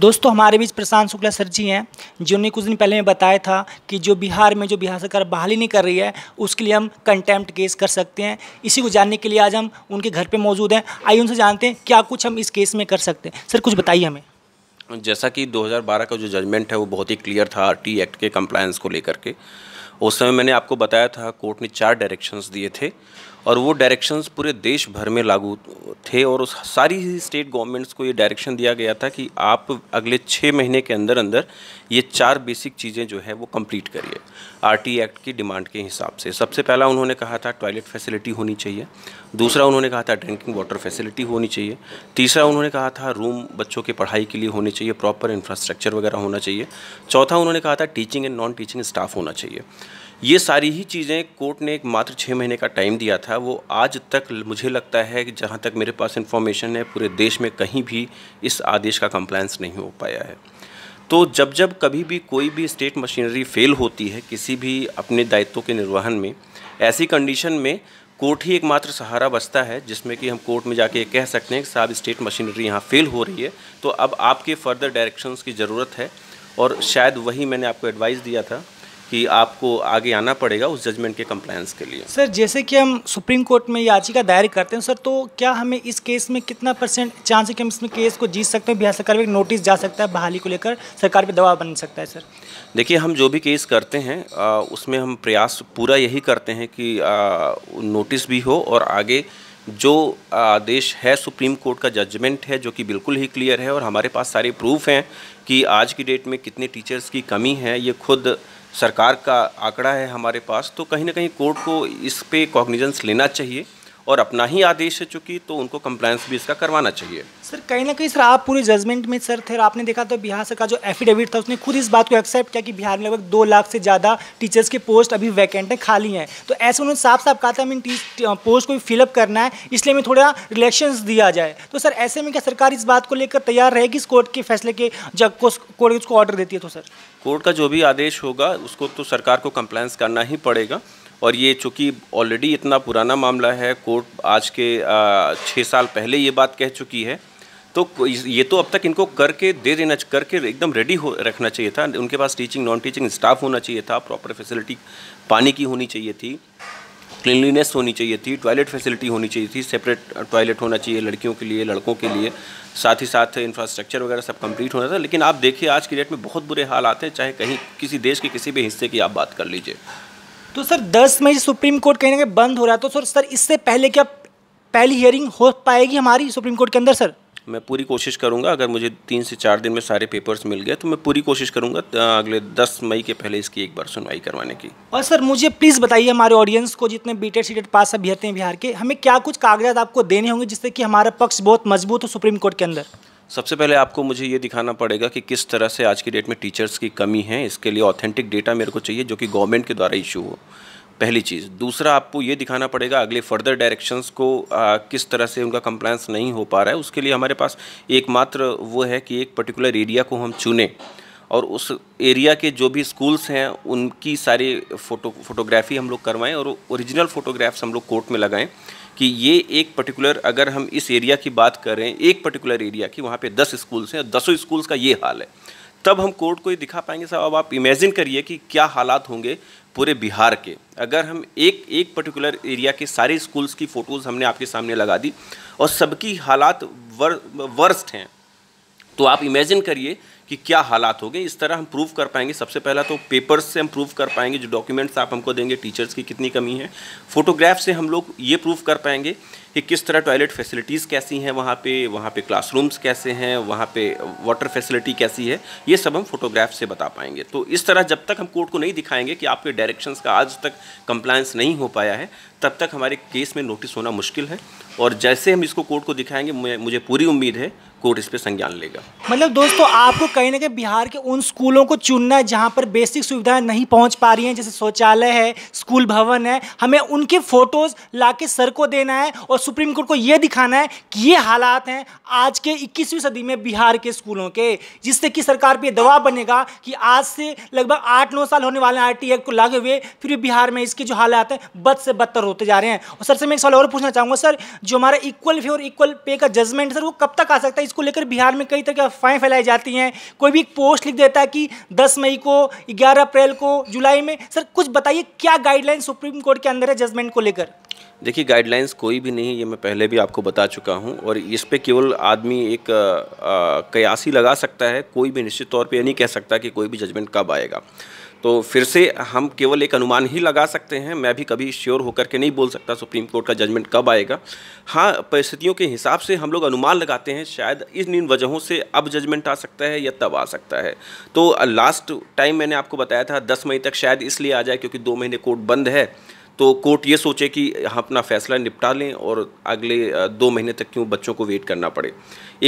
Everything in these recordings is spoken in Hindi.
दोस्तों हमारे बीच प्रशांत शुक्ला सर जी हैं जिन्होंने कुछ दिन पहले मैं बताया था कि जो बिहार में जो बिहार सरकार बहाली नहीं कर रही है उसके लिए हम कंटेम्प्ट केस कर सकते हैं इसी को जानने के लिए आज हम उनके घर पे मौजूद हैं आइए उनसे जानते हैं क्या कुछ हम इस केस में कर सकते हैं सर कुछ बताइए हमें जैसा कि दो का जो जजमेंट है वो बहुत ही क्लियर था टी एक्ट के कंप्लायंस को लेकर के उस समय मैंने आपको बताया था कोर्ट ने चार डायरेक्शंस दिए थे और वो डायरेक्शंस पूरे देश भर में लागू थे और उस सारी ही स्टेट गवर्नमेंट्स को ये डायरेक्शन दिया गया था कि आप अगले छः महीने के अंदर अंदर ये चार बेसिक चीज़ें जो है वो कंप्लीट करिए टी एक्ट की डिमांड के हिसाब से सबसे पहला उन्होंने कहा था टॉयलेट फैसिलिटी होनी चाहिए दूसरा उन्होंने कहा था ड्रिंकिंग वाटर फैसिलिटी होनी चाहिए तीसरा उन्होंने कहा था रूम बच्चों के पढ़ाई के लिए होने चाहिए प्रॉपर इंफ्रास्ट्रक्चर वगैरह होना चाहिए चौथा उन्होंने कहा था teaching and non teaching staff होना चाहिए ये सारी ही चीज़ें कोर्ट ने एक मात्र छः महीने का टाइम दिया था वो आज तक मुझे लगता है कि जहाँ तक मेरे पास इन्फॉर्मेशन है पूरे देश में कहीं भी इस आदेश का कंप्लायंस नहीं हो पाया है तो जब जब कभी भी कोई भी स्टेट मशीनरी फेल होती है किसी भी अपने दायित्व के निर्वहन में ऐसी कंडीशन में कोर्ट ही एकमात्र सहारा बचता है जिसमें कि हम कोर्ट में जाके कह सकते हैं कि साहब स्टेट मशीनरी यहाँ फेल हो रही है तो अब आपके फर्दर डायरेक्शंस की ज़रूरत है और शायद वही मैंने आपको एडवाइस दिया था कि आपको आगे आना पड़ेगा उस जजमेंट के कंप्लायंस के लिए सर जैसे कि हम सुप्रीम कोर्ट में याचिका दायर करते हैं सर तो क्या हमें इस केस में कितना परसेंट चांस है कि हम इसमें केस को जीत सकते हैं बिहार सरकार पर नोटिस जा सकता है बहाली को लेकर सरकार पर दबाव बन सकता है सर देखिए हम जो भी केस करते हैं आ, उसमें हम प्रयास पूरा यही करते हैं कि आ, नोटिस भी हो और आगे जो आदेश है सुप्रीम कोर्ट का जजमेंट है जो कि बिल्कुल ही क्लियर है और हमारे पास सारे प्रूफ हैं कि आज की डेट में कितने टीचर्स की कमी है ये खुद सरकार का आंकड़ा है हमारे पास तो कहीं ना कहीं कोर्ट को इस पे कॉग्निजेंस लेना चाहिए और अपना ही आदेश है चुकी तो उनको कंप्लायंस भी इसका करवाना चाहिए सर कहीं ना कहीं सर आप पूरे जजमेंट में सर थे आपने देखा तो बिहार सरकार जो एफिडेविट था उसने खुद इस बात को एक्सेप्ट किया कि बिहार में लगभग दो लाख से ज़्यादा टीचर्स के पोस्ट अभी वैकेंट हैं खाली हैं तो ऐसे उन्होंने साफ साफ कहा था हमें पोस्ट को फिलअप करना है इसलिए हमें थोड़ा रिलेक्शन दिया जाए तो सर ऐसे में क्या सरकार इस बात को लेकर तैयार रहेगी इस कोर्ट के फैसले के जब कोर्ट उसको ऑर्डर देती है तो सर कोर्ट का जो भी आदेश होगा उसको तो सरकार को कंप्लायंस करना ही पड़ेगा और ये चूँकि ऑलरेडी इतना पुराना मामला है कोर्ट आज के छः साल पहले ये बात कह चुकी है तो ये तो अब तक इनको करके दे देना करके एकदम रेडी हो रखना चाहिए था उनके पास टीचिंग नॉन टीचिंग स्टाफ होना चाहिए था प्रॉपर फैसिलिटी पानी की होनी चाहिए थी क्लिनलीनेस होनी चाहिए थी टॉयलेट फैसिलिटी होनी चाहिए थी सेपरेट टॉयलेट होना चाहिए लड़कियों के लिए लड़कों के लिए साथ ही साथ इंफ्रास्ट्रक्चर वगैरह सब कंप्लीट होना था लेकिन आप देखिए आज की डेट में बहुत बुरे हालात हैं चाहे कहीं किसी देश के किसी भी हिस्से की आप बात कर लीजिए तो सर दस मई सुप्रीम कोर्ट कहीं ना कहीं बंद हो रहा है तो सर सर इससे पहले क्या पहली हियरिंग हो पाएगी हमारी सुप्रीम कोर्ट के अंदर सर मैं पूरी कोशिश करूंगा अगर मुझे तीन से चार दिन में सारे पेपर्स मिल गए तो मैं पूरी कोशिश करूंगा अगले दस मई के पहले इसकी एक बार सुनवाई करवाने की और सर मुझे प्लीज़ बताइए हमारे ऑडियंस को जितने टेड सीटेड पास अभ्यर्थी हैं बिहार के हमें क्या कुछ कागजात आपको देने होंगे जिससे कि हमारा पक्ष बहुत मजबूत हो सुप्रीम कोर्ट के अंदर सबसे पहले आपको मुझे ये दिखाना पड़ेगा कि किस तरह से आज की डेट में टीचर्स की कमी है इसके लिए ऑथेंटिक डेटा मेरे को चाहिए जो कि गवर्नमेंट के द्वारा इशू हो पहली चीज़ दूसरा आपको ये दिखाना पड़ेगा अगले फर्दर डायरेक्शंस को आ, किस तरह से उनका कंप्लायंस नहीं हो पा रहा है उसके लिए हमारे पास एकमात्र वो है कि एक पर्टिकुलर एरिया को हम चुने और उस एरिया के जो भी स्कूल्स हैं उनकी सारी फ़ोटो फोटोग्राफ़ी हम लोग करवाएं और ओरिजिनल फ़ोटोग्राफ्स हम लोग कोर्ट में लगाएं कि ये एक पर्टिकुलर अगर हम इस एरिया की बात करें एक पर्टिकुलर एरिया की वहाँ पे दस स्कूल्स हैं दसों स्कूल्स का ये हाल है तब हम कोर्ट को ये दिखा पाएंगे साहब अब आप इमेजिन करिए कि क्या हालात होंगे पूरे बिहार के अगर हम एक एक पर्टिकुलर एरिया के सारे स्कूल्स की फ़ोटोज़ हमने आपके सामने लगा दी और सबकी हालात वर, वर्स्ट हैं तो आप इमेजिन करिए कि क्या हालात हो गए इस तरह हम प्रूव कर पाएंगे सबसे पहला तो पेपर्स से हम प्रूव कर पाएंगे जो डॉक्यूमेंट्स आप हमको देंगे टीचर्स की कितनी कमी है फोटोग्राफ से हम लोग ये प्रूव कर पाएंगे कि किस तरह टॉयलेट फैसिलिटीज़ कैसी हैं वहाँ पे वहाँ पे क्लासरूम्स कैसे हैं वहाँ पे वाटर फैसिलिटी कैसी है ये सब हम फोटोग्राफ से बता पाएंगे तो इस तरह जब तक हम कोर्ट को नहीं दिखाएंगे कि आपके डायरेक्शंस का आज तक कंप्लायंस नहीं हो पाया है तब तक हमारे केस में नोटिस होना मुश्किल है और जैसे हम इसको कोर्ट को दिखाएंगे मुझे पूरी उम्मीद है कोर्ट इस पर संज्ञान लेगा मतलब दोस्तों आपको कहीं ना कहीं बिहार के उन स्कूलों को चुनना है जहाँ पर बेसिक सुविधाएं नहीं पहुँच पा रही हैं जैसे शौचालय है स्कूल भवन है हमें उनके फोटोज़ ला के सर को देना है और सुप्रीम कोर्ट को ये दिखाना है कि ये हालात हैं आज के इक्कीसवीं सदी में बिहार के स्कूलों के जिससे कि सरकार पर दबाव बनेगा कि आज से लगभग आठ नौ साल होने वाले आर एक्ट को लागे हुए फिर भी बिहार में इसके जो हालात हैं बद से बदतर होते जा रहे हैं और सर से मैं एक सवाल और पूछना चाहूँगा सर जो हमारा इक्वल फी और इक्वल पे का जजमेंट सर वो कब तक आ सकता है इसको लेकर बिहार में कई तरह की अफवाहें फैलाई जाती हैं कोई भी एक पोस्ट लिख देता है कि दस मई को ग्यारह अप्रैल को जुलाई में सर कुछ बताइए क्या गाइडलाइन सुप्रीम कोर्ट के अंदर है जजमेंट को लेकर देखिए गाइडलाइंस कोई भी नहीं ये मैं पहले भी आपको बता चुका हूँ और इस पे केवल आदमी एक कयासी लगा सकता है कोई भी निश्चित तौर पे ये नहीं कह सकता कि कोई भी जजमेंट कब आएगा तो फिर से हम केवल एक अनुमान ही लगा सकते हैं मैं भी कभी श्योर होकर के नहीं बोल सकता सुप्रीम कोर्ट का जजमेंट कब आएगा हाँ परिस्थितियों के हिसाब से हम लोग अनुमान लगाते हैं शायद इन इन वजहों से अब जजमेंट आ सकता है या तब आ सकता है तो लास्ट टाइम मैंने आपको बताया था दस मई तक शायद इसलिए आ जाए क्योंकि दो महीने कोर्ट बंद है तो कोर्ट ये सोचे कि हम अपना फैसला निपटा लें और अगले दो महीने तक क्यों बच्चों को वेट करना पड़े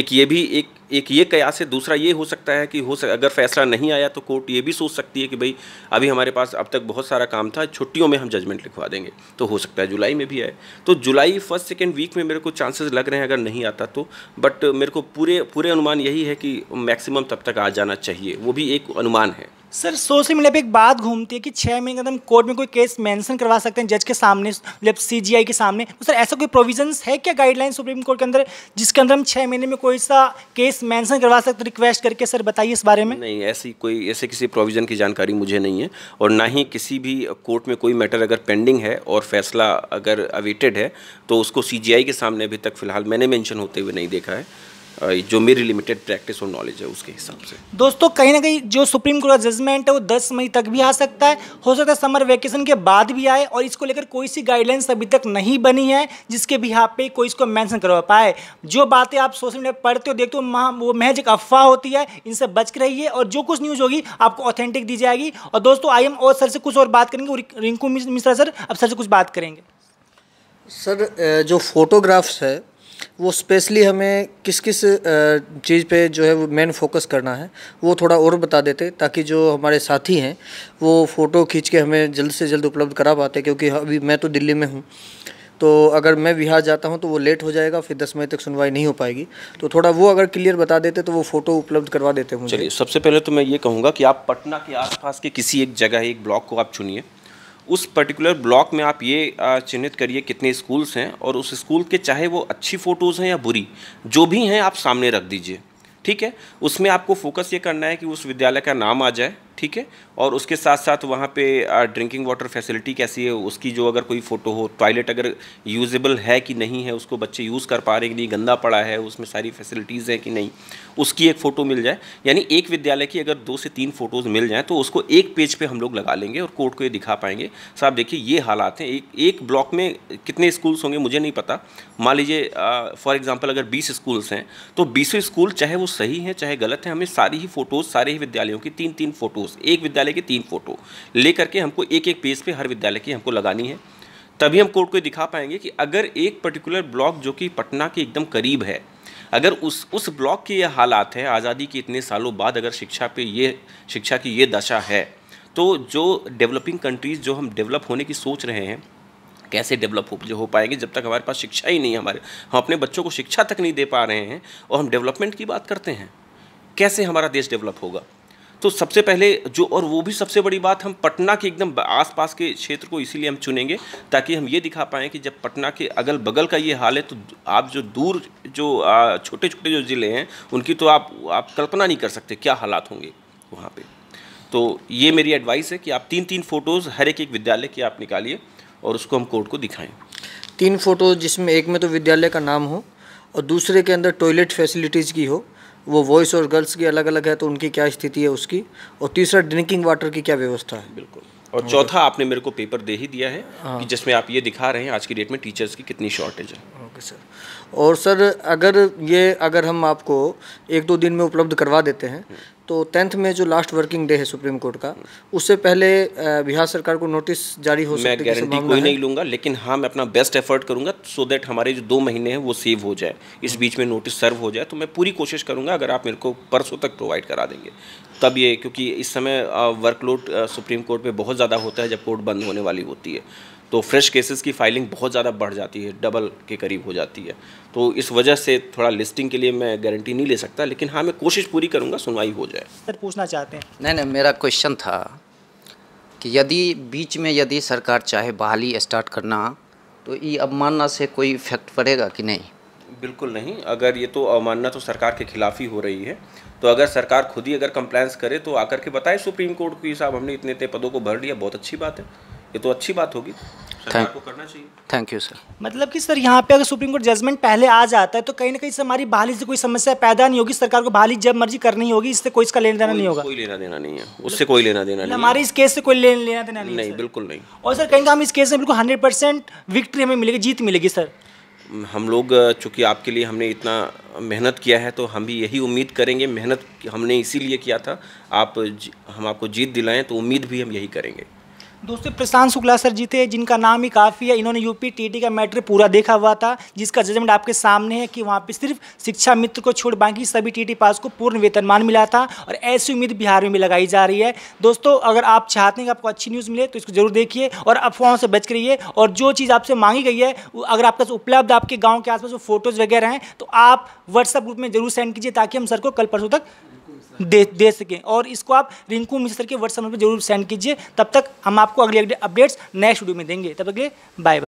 एक ये भी एक एक ये कयास है दूसरा ये हो सकता है कि हो सक अगर फैसला नहीं आया तो कोर्ट ये भी सोच सकती है कि भाई अभी हमारे पास अब तक बहुत सारा काम था छुट्टियों में हम जजमेंट लिखवा देंगे तो हो सकता है जुलाई में भी आए तो जुलाई फर्स्ट सेकेंड वीक में मेरे को चांसेस लग रहे हैं अगर नहीं आता तो बट मेरे को पूरे पूरे अनुमान यही है कि मैक्सिमम तब तक आ जाना चाहिए वो भी एक अनुमान है सर सोशल मीडिया पे एक बात घूमती है कि छः महीने कदम कोर्ट में कोई केस मेंशन करवा सकते हैं जज के सामने मतलब सीजीआई के सामने तो सर ऐसा कोई प्रोविजंस है क्या गाइडलाइन सुप्रीम कोर्ट के अंदर जिसके अंदर हम छः महीने में कोई सा केस मेंशन करवा सकते हैं रिक्वेस्ट करके सर बताइए इस बारे में नहीं ऐसी कोई ऐसे किसी प्रोविज़न की जानकारी मुझे नहीं है और ना ही किसी भी कोर्ट में कोई मैटर अगर पेंडिंग है और फैसला अगर अवेटेड है तो उसको सी के सामने अभी तक फ़िलहाल मैंने मैंशन होते हुए नहीं देखा है जो मेरी लिमिटेड प्रैक्टिस और नॉलेज है उसके हिसाब से दोस्तों कहीं ना कहीं जो सुप्रीम कोर्ट का जजमेंट है वो 10 मई तक भी आ सकता है हो सकता है समर वेकेशन के बाद भी आए और इसको लेकर कोई सी गाइडलाइंस अभी तक नहीं बनी है जिसके भी यहाँ पे कोई इसको मैंसन करवा पाए जो बातें आप सोशल मीडिया पढ़ते हो देखते हो वो महज एक अफवाह होती है इनसे बच के रहिए और जो कुछ न्यूज़ होगी आपको ऑथेंटिक दी जाएगी और दोस्तों आई एम और सर से कुछ और बात करेंगे रिंकू मिश्रा सर अब सर से कुछ बात करेंगे सर जो फोटोग्राफ्स है वो स्पेशली हमें किस किस चीज़ पे जो है वो मेन फोकस करना है वो थोड़ा और बता देते ताकि जो हमारे साथी हैं वो फ़ोटो खींच के हमें जल्द से जल्द उपलब्ध करा पाते क्योंकि अभी मैं तो दिल्ली में हूँ तो अगर मैं बिहार जाता हूँ तो वो लेट हो जाएगा फिर दस मई तक सुनवाई नहीं हो पाएगी तो थोड़ा वो अगर क्लियर बता देते तो वो फ़ोटो उपलब्ध करवा देते मुझे चलिए सबसे पहले तो मैं ये कहूँगा कि आप पटना के आसपास के किसी एक जगह एक ब्लॉक को आप चुनिए उस पर्टिकुलर ब्लॉक में आप ये चिन्हित करिए कितने स्कूल्स हैं और उस स्कूल के चाहे वो अच्छी फ़ोटोज़ हैं या बुरी जो भी हैं आप सामने रख दीजिए ठीक है उसमें आपको फोकस ये करना है कि उस विद्यालय का नाम आ जाए ठीक है और उसके साथ साथ वहाँ पे ड्रिंकिंग वाटर फैसिलिटी कैसी है उसकी जो अगर कोई फ़ोटो हो टॉयलेट अगर यूजेबल है कि नहीं है उसको बच्चे यूज़ कर पा रहे कि नहीं गंदा पड़ा है उसमें सारी फैसिलिटीज़ हैं कि नहीं उसकी एक फ़ोटो मिल जाए यानी एक विद्यालय की अगर दो से तीन फ़ोटोज़ मिल जाएँ तो उसको एक पेज पर पे हम लोग लगा लेंगे और कोर्ट को ये दिखा पाएंगे साहब देखिए ये हालात हैं एक एक ब्लॉक में कितने स्कूल्स होंगे मुझे नहीं पता मान लीजिए फॉर एग्ज़ाम्पल अगर बीस स्कूल्स हैं तो बीसों स्कूल चाहे वो सही हैं चाहे गलत हैं हमें सारी ही फ़ोटोज़ सारे ही विद्यालयों की तीन तीन फ़ोटोज़ फ़ोटोज़ एक विद्यालय के तीन फ़ोटो लेकर के हमको एक एक पेज पे हर विद्यालय की हमको लगानी है तभी हम कोर्ट को दिखा पाएंगे कि अगर एक पर्टिकुलर ब्लॉक जो कि पटना के एकदम करीब है अगर उस उस ब्लॉक के ये हालात है आज़ादी के इतने सालों बाद अगर शिक्षा पे ये शिक्षा की ये दशा है तो जो डेवलपिंग कंट्रीज़ जो हम डेवलप होने की सोच रहे हैं कैसे डेवलप हो हो पाएंगे जब तक हमारे पास शिक्षा ही नहीं है हमारे हम अपने बच्चों को शिक्षा तक नहीं दे पा रहे हैं और हम डेवलपमेंट की बात करते हैं कैसे हमारा देश डेवलप होगा तो सबसे पहले जो और वो भी सबसे बड़ी बात हम पटना के एकदम आसपास के क्षेत्र को इसीलिए हम चुनेंगे ताकि हम ये दिखा पाएँ कि जब पटना के अगल बगल का ये हाल है तो आप जो दूर जो छोटे छोटे जो ज़िले हैं उनकी तो आप आप कल्पना नहीं कर सकते क्या हालात होंगे वहाँ पर तो ये मेरी एडवाइस है कि आप तीन तीन फ़ोटोज़ हर एक एक विद्यालय की आप निकालिए और उसको हम कोर्ट को दिखाएं तीन फ़ोटो जिसमें एक में तो विद्यालय का नाम हो और दूसरे के अंदर टॉयलेट फैसिलिटीज़ की हो वो बॉयज़ और गर्ल्स की अलग अलग है तो उनकी क्या स्थिति है उसकी और तीसरा ड्रिंकिंग वाटर की क्या व्यवस्था है बिल्कुल और चौथा आपने मेरे को पेपर दे ही दिया है कि हाँ। जिसमें आप ये दिखा रहे हैं आज की डेट में टीचर्स की कितनी शॉर्टेज है ओके सर और सर अगर ये अगर हम आपको एक दो दिन में उपलब्ध करवा देते हैं तो टेंथ में जो लास्ट वर्किंग डे है सुप्रीम कोर्ट का उससे पहले बिहार सरकार को नोटिस जारी हो मैं गारंटी कोई नहीं लूंगा लेकिन हाँ मैं अपना बेस्ट एफर्ट करूँगा सो देट हमारे जो दो महीने हैं वो सेव हो जाए इस बीच में नोटिस सर्व हो जाए तो मैं पूरी कोशिश करूंगा अगर आप मेरे को परसों तक प्रोवाइड करा देंगे तब ये क्योंकि इस समय वर्कलोड सुप्रीम कोर्ट में बहुत ज़्यादा होता है जब कोर्ट बंद होने वाली होती है तो फ्रेश केसेस की फाइलिंग बहुत ज़्यादा बढ़ जाती है डबल के करीब हो जाती है तो इस वजह से थोड़ा लिस्टिंग के लिए मैं गारंटी नहीं ले सकता लेकिन हाँ मैं कोशिश पूरी करूँगा सुनवाई हो जाए सर पूछना चाहते हैं नहीं नहीं मेरा क्वेश्चन था कि यदि बीच में यदि सरकार चाहे बहाली स्टार्ट करना तो ये अवमानना से कोई इफेक्ट पड़ेगा कि नहीं बिल्कुल नहीं अगर ये तो अवमानना तो सरकार के खिलाफ ही हो रही है तो अगर सरकार खुद ही अगर कंप्लायंस करे तो आकर के बताए सुप्रीम कोर्ट के साहब हमने इतने इतने पदों को भर लिया बहुत अच्छी बात है ये तो अच्छी बात होगी थैंक करना चाहिए थैंक यू सर मतलब कि सर यहाँ पे अगर सुप्रीम कोर्ट जजमेंट पहले आ जाता है तो कहीं ना कहीं हमारी बहाली से कोई समस्या पैदा नहीं होगी सरकार को बहाली जब मर्जी करनी होगी इससे कोई इसका लेना देना नहीं होगा कोई लेना देना नहीं है मतलब उससे कोई लेना देना मतलब नहीं हमारे इस केस से कोई लेना देना नहीं नहीं बिल्कुल नहीं और सर कहीं हम इस केस में बिल्कुल हंड्रेड परसेंट विक्ट्री हमें मिलेगी जीत मिलेगी सर हम लोग चूंकि आपके लिए हमने इतना मेहनत किया है तो हम भी यही उम्मीद करेंगे मेहनत हमने इसीलिए किया था आप हम आपको जीत दिलाएं तो उम्मीद भी हम यही करेंगे दोस्तों प्रशांत शुक्ला सर जी थे जिनका नाम ही काफ़ी है इन्होंने यूपी टीटी का मैट्रिक पूरा देखा हुआ था जिसका जजमेंट आपके सामने है कि वहाँ पे सिर्फ शिक्षा मित्र को छोड़ बाकी सभी टीटी पास को पूर्ण वेतनमान मिला था और ऐसी उम्मीद बिहार में भी लगाई जा रही है दोस्तों अगर आप चाहते हैं कि आपको अच्छी न्यूज़ मिले तो इसको जरूर देखिए और अफवाहों से बच करिए और जो चीज़ आपसे मांगी गई है अगर आपके पास उपलब्ध आपके गाँव के आसपास वो फोटोज़ वगैरह हैं तो आप व्हाट्सअप ग्रुप में जरूर सेंड कीजिए ताकि हम सर को कल परसों तक दे दे सकें और इसको आप रिंकू मिश्र के व्हाट्सएप नंबर पर जरूर सेंड कीजिए तब तक हम आपको अगले अपडेट्स नेक्स्ट वीडियो में देंगे तब तक बाय